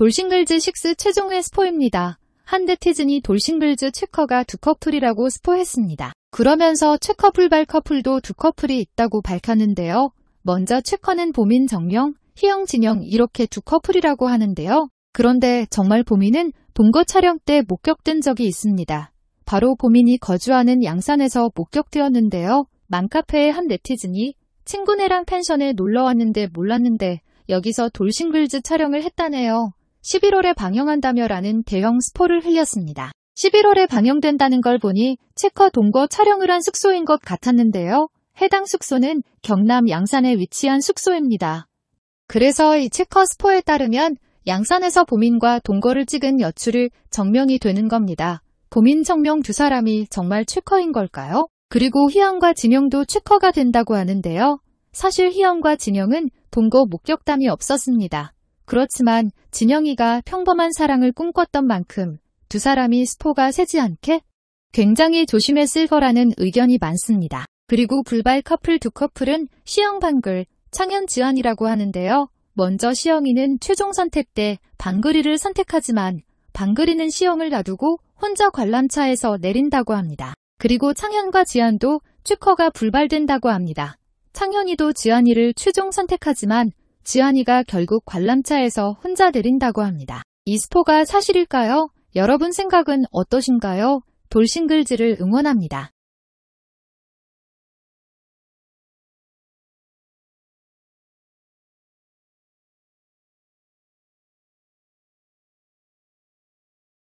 돌싱글즈 6 최종 회 스포입니다. 한데 티즌이 돌싱글즈 체커가 두 커플이라고 스포했습니다. 그러면서 체커 불발 커플도 두 커플이 있다고 밝혔는데요. 먼저 체커는 보민 정령, 희영 진영 이렇게 두 커플이라고 하는데요. 그런데 정말 보민은 동거 촬영 때 목격된 적이 있습니다. 바로 보민이 거주하는 양산에서 목격되었는데요. 맘카페의 한 네티즌이 친구네랑 펜션에 놀러 왔는데 몰랐는데 여기서 돌싱글즈 촬영을 했다네요. 11월에 방영한다며라는 대형 스포를 흘렸습니다. 11월에 방영된다는 걸 보니 체커 동거 촬영을 한 숙소인 것 같았는데요. 해당 숙소는 경남 양산에 위치한 숙소입니다. 그래서 이 체커 스포에 따르면 양산에서 보민과 동거를 찍은 여출을 정명이 되는 겁니다. 보민 정명 두 사람이 정말 체커인 걸까요? 그리고 희영과 진영도 체커가 된다고 하는데요. 사실 희영과 진영은 동거 목격담이 없었습니다. 그렇지만 진영이가 평범한 사랑을 꿈꿨던 만큼 두 사람이 스포가 새지 않게 굉장히 조심했을 거라는 의견이 많습니다. 그리고 불발 커플 두 커플은 시영방글, 창현지환이라고 하는데요. 먼저 시영이는 최종 선택 때 방글이를 선택하지만 방글이는 시영을 놔두고 혼자 관람차에서 내린다고 합니다. 그리고 창현과 지한도 츄커가 불발된다고 합니다. 창현이도 지한이를 최종 선택하지만 지환이가 결국 관람차에서 혼자 내린다고 합니다. 이 스포가 사실일까요? 여러분 생각은 어떠신가요? 돌싱글즈를 응원합니다.